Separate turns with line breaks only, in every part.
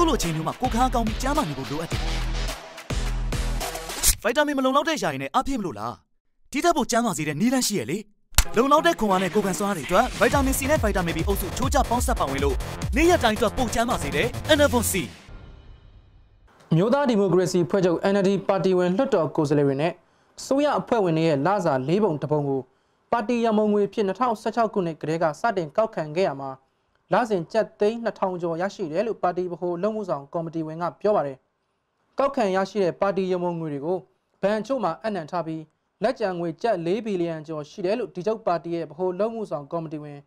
ခုလိုချိန်မျိုးမှာကိုခန်းကောင်းပြီးကျမ်းမာနေဖို့လိုအပ်တယ်ဗိုက်တာမင်မလုံလောက်တဲ့ယာရင်နဲ့အပြည့်မလို့လားဒီတက်ဖို့ကျမ်းမာစေတဲ့နည်းလမ်းရှိရလေလုံလောက်တဲ့ခွန်အားနဲ့ကိုကန်စွားတွေအတွက်ဗိုက်တာမင် C နဲ့ဗိုက်တာမင် B အုပ်စုချိုးချပေါင်းစပ်ပါဝင်
လို့နေ့ရက်တိုင်းအတွက်ပုံကျမ်းပါစေတဲ့ Enervon C
မြို့သားဒီမိုကရေစီဖွဲ့ချုပ် NLD ပါတီဝင်လွှတ်တော်ကိုယ်စားလှယ်တွေနဲ့ဆိုရအဖွဲ့ဝင်တွေရဲ့လစာ၄ပုံတပုံကိုပါတီရမုံငွေဖြစ်2016ခုနှစ်ကတည်းကစတင်ကောက်ခံခဲ့ရမှာလစဉ်ကျပ်သိန်း2000ကျော်ရရှိတယ်လို့ပါတီဗဟိုလုံမှုဆောင်ကော်မတီဝင်ကပြောပါတယ်။ကောက်ခံရရှိတဲ့ပါတီရမုံငွေတွေကိုဗန်ချုပ်မှအနှံထားပြီးလက်ကျန်ငွေကျပ်4ဘီလီယံကျော်ရှိတယ်လို့ဒီချုပ်ပါတီရဲ့ဗဟိုလုံမှုဆောင်ကော်မတီဝင်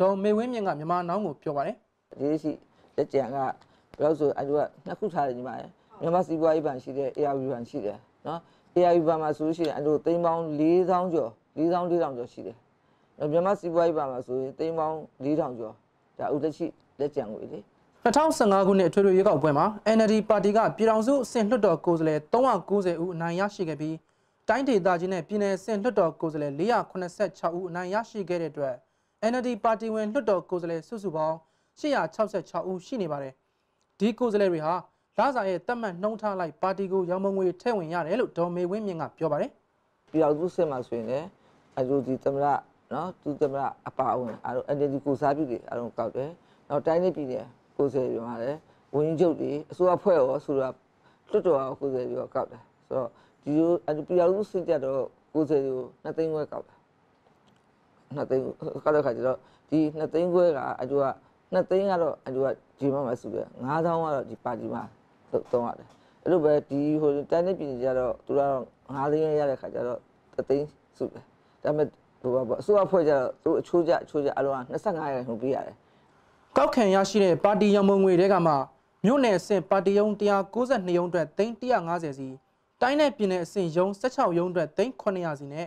ဒေါ်မေဝင်းမြင့်ကမြန်မာနောင်းကိုပြောပါတယ
်။ဒီရှိလက်ကျန်ကဘယ်လို့ဆိုအတူကနှစ်ခုထားတယ်ညီမရယ်မြန်မာစီးပွားရေးဘဏ်ရှိတယ် ARB ဘဏ်ရှိတယ်နော် ARB ဘဏ်မှာဆိုလို့ရှိရင်အတူသိန်းပေါင်း4000ကျော်4000 4000ကျော်ရှိတယ်နော်မြန်မာစီးပွားရေးဘဏ်မှာဆိုရင်သိန်းပေါင်း4000ကျော်ဒါအခုလက်ရှိလက်ကြံငွေလေ
2015ခုနှစ်အထွေထွေရွေးကောက်ပွဲမှာ NLD ပါတီကပြည်ထောင်စုအဆင့်လွှတ်တော်ကိုယ်စားလှယ်390ဦးအနိုင်ရရှိခဲ့ပြီးတိုင်းဒေသကြီးနဲ့ပြည်နယ်အဆင့်လွှတ်တော်ကိုယ်စားလှယ်486ဦးအနိုင်ရရှိခဲ့တဲ့အတွက် NLD ပါတီဝင်လွှတ်တော်ကိုယ်စားလှယ်စုစုပေါင်း866ဦးရှိနေပါတယ်။ဒီကိုယ်စားလှယ်တွေဟာလာစာရဲ့တက်မှတ်နှုံးထားလိုက်ပါ
တီကိုရောင်မငွေထည့်ဝင်ရတယ်လို့ဒေါ်မေဝင်းမြင့်ကပြောပါတယ်။ပြည်ထောင်စုအဆင့်မှာဆိုရင်လည်းအကျိုးဒီသမရနော်သူသမရအပါဝင်အားလုံး energy ကိုစားပြုတွေအားလုံးကောက်တယ်နောက်တိုင်းပြည်ပြည်နယ်ကိုယ်စားပြုမှာလည်းဝင်းချုပ်တွေအစိုးရဖွဲ့ရောဆိုတာတွတ်တော်ရောကိုယ်စားပြုရောကောက်တယ်ဆိုတော့ဒီလိုအတူပြောင်စုစစ်ကြတော့ကိုယ်စားပြုနှစ်သိန်းခွဲကောက်တယ်နှစ်သိန်းကောက်တဲ့ခါကျတော့ဒီနှစ်သိန်းခွဲကအတူကနှစ်သိန်းကတော့အတူကဂျီမမှာစုတယ်9000ကတော့ဒီပါတီမှာသုံးရတယ်အဲ့လိုပဲဒီဟိုတိုင်းပြည်ပြည်ကြတော့သူကတော့9000ရရတဲ့ခါကျတော့3သိန်းစုတယ်ဒါပေမဲ့ဟိုပါအစိုးရဖွဲ့ကြတော့သူအချိုးကျအချိုးကျအလုံးက25ရာခိုင်နှုန်းပေးရတယ်ကော
က်ခံရရှိတဲ့ပါတီရမုံငွေတွေကမှမြို့နယ်အဆင့်ပါတီယုံ192ယုံအတွက်350စီတိုင်းနယ်ပြည်နယ်အဆင့်ယုံ16ယုံအတွက်300စီနဲ့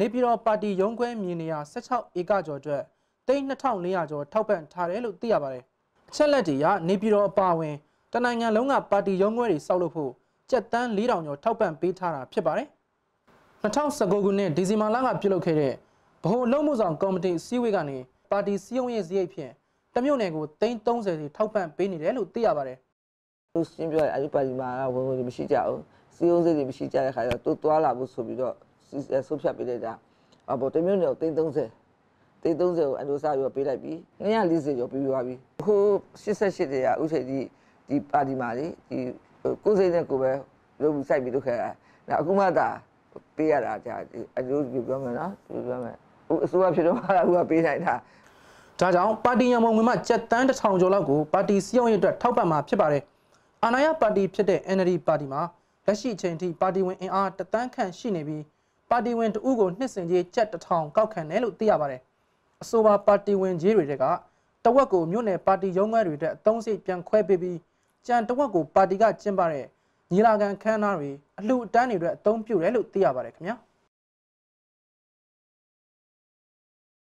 နေပြည်တော်ပါတီယုံခွဲမြေနေရာ16ဧကကျော်အတွက်3400ကျော်ထောက်ပံ့ထားတယ်လို့သိရပါတယ်အချက်လက်တွေကနေပြည်တော်အပါအဝင်တနိုင်ငံလုံးကပါတီယုံခွဲတွေစောက်လုပ်ဖို့ကျပ်တန်း4000ကျော်ထောက်ပံ့ပေးထားတာဖြစ်ပါတယ်2019ခုနှစ်ဒီဇင်ဘာလကပြုလုပ်ခဲ့တဲ့ဗဟိုအလုံးမှုဆောင်ကော်မတီစည်းဝေးကနေပါတီစည်းရုံးရေးစည်းရိတ်ဖြင့်တမြို့နယ်ကို
သိန်း30စီထောက်ပံ့ပေးနေတယ်လို့သိရပါတယ်။သူရှင်းပြောတယ်အဲဒီပါတီမှာကဝင်ဝင်တွေမရှိကြဘူး။စည်းရုံးစည်းတွေမရှိကြတဲ့ခါကျတော့သူသွားလာဖို့ဆိုပြီးတော့ဆုတ်ဖြတ်ပေးလိုက်တာ။အော်ဗိုလ်တမြို့နယ်ကိုသိန်း30သိန်း30ကိုအန်ဒိုစာရောပေးလိုက်ပြီ240ကျော်ပြီးသွားပြီအခု88တရာဥချိန်ကြီးဒီပါတီမှာလေဒီကိုစိတ်နဲ့ကိုပဲလုပ်ပြီးစိုက်ပြီးလုပ်ခဲ့တာအခုမှသာပေးရတာကြာအန်ဒိုပြောမယ်နော်ပြောမယ်ဟိုအစိုးရဖြစ်တော့ဟာဟိုကပေးနိုင်တာဒါကြောင့်ပါတီရန်ပုံငွေမှကြက်တန်း
တစ်ထောင်ကျော်လောက်ကိုပါတီစည်းရုံးရေးအတွက်ထောက်ပံ့မှာဖြစ်ပါတယ်အာဏာရပါတီဖြစ်တဲ့ NLD ပါတီမှာလက်ရှိအချိန်ထိပါတီဝင်အင်အားတသန်းခန့်ရှိနေပြီးပါတီဝင်တဦးကိုနှစ်စင်ကြီးကြက်တထောင်ကောက်ခံတယ်လို့သိရပါတယ်အဆိုပါပါတီဝင်ကြီးတွေကတဝက်ကိုမြို့နယ်ပါတီရုံးခွဲတွေအတွက်အသုံးစိပြန်ခွဲပေးပြီးကြံတဝက်ကိုပါတီကကျင်းပတဲ့ညီလာခံ
ခန်းနာတွေအလှူအတန်းတွေအတွက်အသုံးပြုတယ်လို့သိရပါတယ်ခင်ဗျာ။